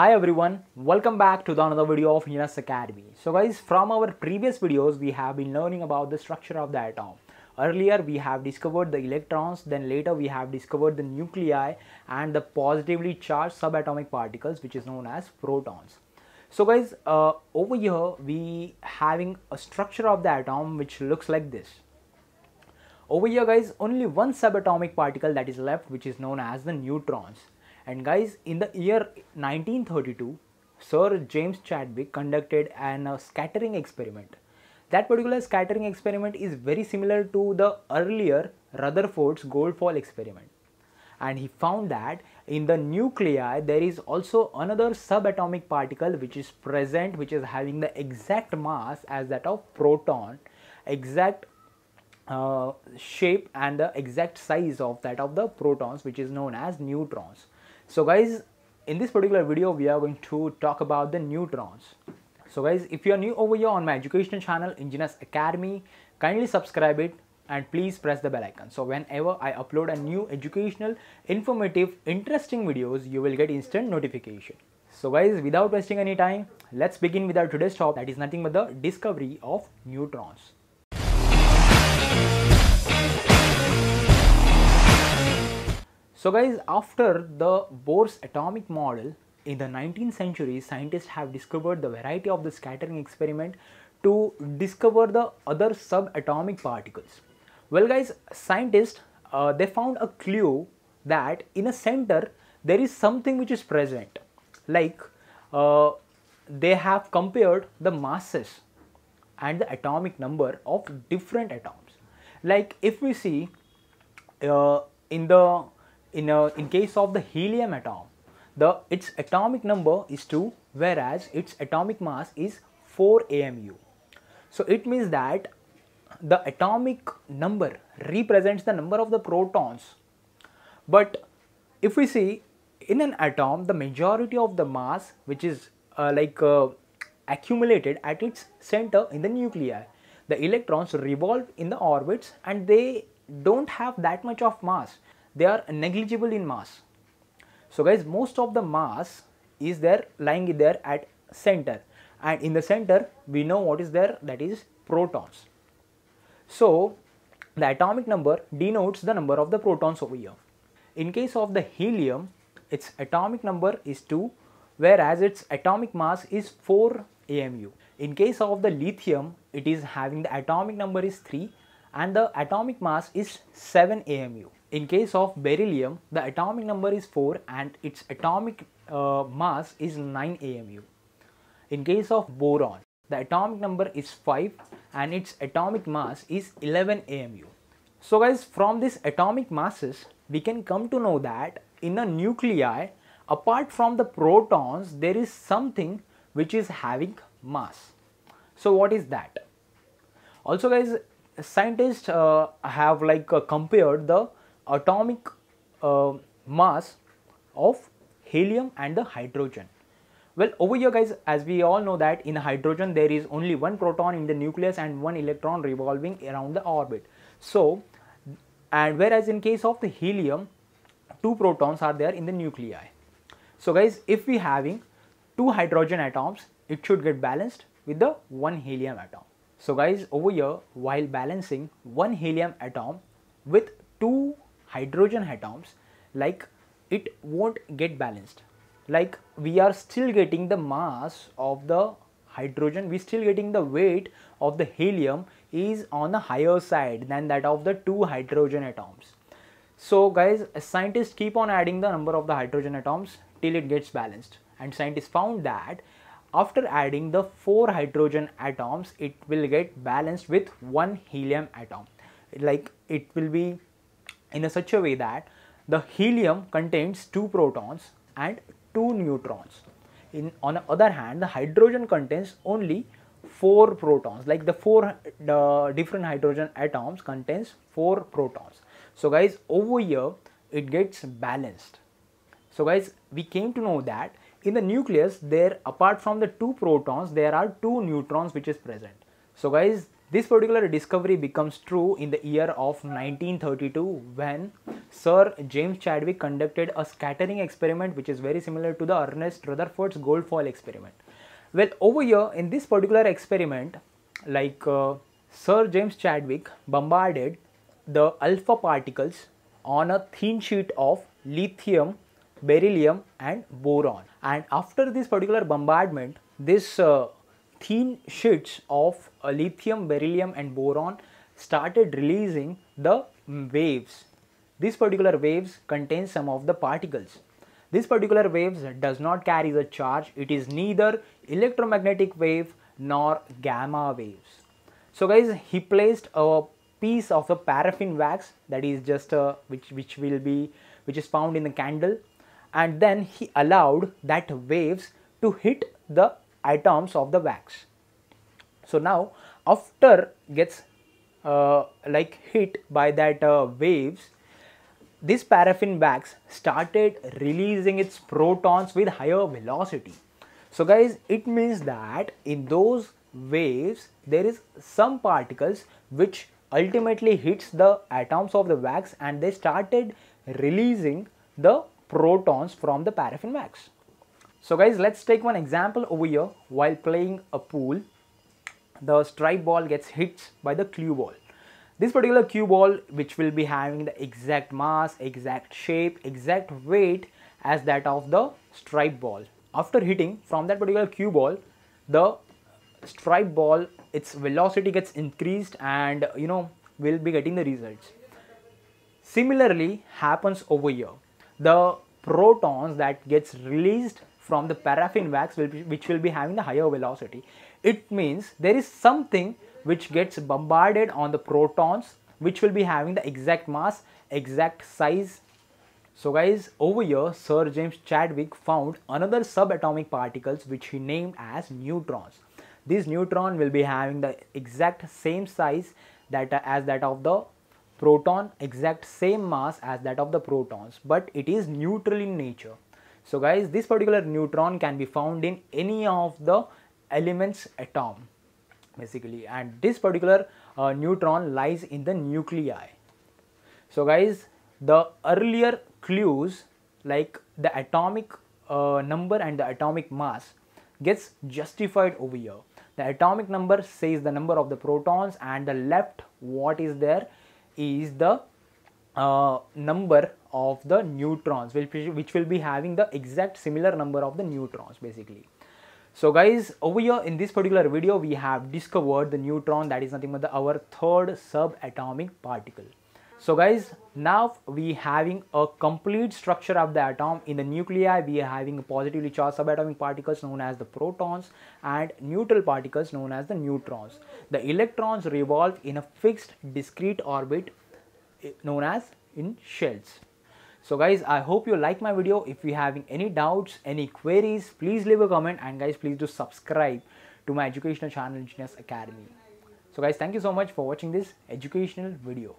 Hi everyone, welcome back to the another video of Linux Academy. So guys, from our previous videos, we have been learning about the structure of the atom. Earlier, we have discovered the electrons, then later we have discovered the nuclei and the positively charged subatomic particles, which is known as protons. So guys, uh, over here, we having a structure of the atom which looks like this. Over here guys, only one subatomic particle that is left, which is known as the neutrons. And guys, in the year 1932, Sir James Chadwick conducted an uh, scattering experiment. That particular scattering experiment is very similar to the earlier Rutherford's gold foil experiment. And he found that in the nuclei there is also another subatomic particle which is present which is having the exact mass as that of proton, exact uh, shape and the exact size of that of the protons which is known as neutrons. So guys, in this particular video, we are going to talk about the neutrons. So guys, if you are new over here on my educational channel, Ingenious Academy, kindly subscribe it and please press the bell icon. So whenever I upload a new educational, informative, interesting videos, you will get instant notification. So guys, without wasting any time, let's begin with our today's topic that is nothing but the discovery of neutrons. So guys, after the Bohr's atomic model, in the 19th century, scientists have discovered the variety of the scattering experiment to discover the other subatomic particles. Well guys, scientists, uh, they found a clue that in a center, there is something which is present. Like, uh, they have compared the masses and the atomic number of different atoms. Like, if we see uh, in the in, a, uh, in case of the helium atom, the its atomic number is 2 whereas its atomic mass is 4 AMU. So it means that the atomic number represents the number of the protons. But if we see in an atom, the majority of the mass which is uh, like uh, accumulated at its center in the nuclei, the electrons revolve in the orbits and they don't have that much of mass they are negligible in mass. So guys, most of the mass is there lying there at center and in the center we know what is there that is protons. So the atomic number denotes the number of the protons over here. In case of the helium, its atomic number is 2 whereas its atomic mass is 4 AMU. In case of the lithium, it is having the atomic number is 3 and the atomic mass is 7 AMU. In case of beryllium, the atomic number is 4 and its atomic uh, mass is 9 AMU. In case of boron, the atomic number is 5 and its atomic mass is 11 AMU. So guys, from these atomic masses, we can come to know that in a nuclei, apart from the protons, there is something which is having mass. So what is that? Also guys, scientists uh, have like uh, compared the atomic uh, mass of helium and the hydrogen. Well over here guys as we all know that in hydrogen there is only one proton in the nucleus and one electron revolving around the orbit. So and whereas in case of the helium two protons are there in the nuclei. So guys if we having two hydrogen atoms it should get balanced with the one helium atom. So guys over here while balancing one helium atom with two hydrogen atoms like it won't get balanced like we are still getting the mass of the hydrogen we still getting the weight of the helium is on a higher side than that of the two hydrogen atoms so guys scientists keep on adding the number of the hydrogen atoms till it gets balanced and scientists found that after adding the four hydrogen atoms it will get balanced with one helium atom like it will be in a such a way that the helium contains two protons and two neutrons. In, on the other hand, the hydrogen contains only four protons like the four the different hydrogen atoms contains four protons. So guys over here it gets balanced. So guys we came to know that in the nucleus there apart from the two protons there are two neutrons which is present. So guys this particular discovery becomes true in the year of 1932 when Sir James Chadwick conducted a scattering experiment which is very similar to the Ernest Rutherford's gold foil experiment. Well, over here in this particular experiment, like uh, Sir James Chadwick bombarded the alpha particles on a thin sheet of lithium, beryllium and boron. And after this particular bombardment, this uh, thin sheets of lithium, beryllium and boron started releasing the waves. These particular waves contain some of the particles. This particular waves does not carry the charge. It is neither electromagnetic wave nor gamma waves. So guys, he placed a piece of the paraffin wax that is just a, which, which will be, which is found in the candle. And then he allowed that waves to hit the atoms of the wax. So, now after gets uh, like hit by that uh, waves, this paraffin wax started releasing its protons with higher velocity. So guys, it means that in those waves, there is some particles which ultimately hits the atoms of the wax and they started releasing the protons from the paraffin wax. So guys, let's take one example over here while playing a pool. The strike ball gets hit by the cue ball. This particular cue ball which will be having the exact mass, exact shape, exact weight as that of the stripe ball. After hitting from that particular cue ball, the stripe ball, its velocity gets increased and you know, we'll be getting the results. Similarly happens over here. The protons that gets released from the paraffin wax which will be having the higher velocity. It means there is something which gets bombarded on the protons which will be having the exact mass, exact size. So guys, over here Sir James Chadwick found another subatomic particles which he named as neutrons. This neutron will be having the exact same size that uh, as that of the proton, exact same mass as that of the protons, but it is neutral in nature. So guys, this particular neutron can be found in any of the elements atom basically and this particular uh, neutron lies in the nuclei. So guys, the earlier clues like the atomic uh, number and the atomic mass gets justified over here. The atomic number says the number of the protons and the left what is there is the uh, number of the neutrons which will be having the exact similar number of the neutrons basically. So guys over here in this particular video we have discovered the neutron that is nothing but the, our third subatomic particle. So guys now we having a complete structure of the atom in the nuclei we are having positively charged subatomic particles known as the protons and neutral particles known as the neutrons. The electrons revolve in a fixed discrete orbit eh, known as in shells. So guys, I hope you like my video. If you're having any doubts, any queries, please leave a comment and guys, please do subscribe to my educational channel, Engineers Academy. So guys, thank you so much for watching this educational video.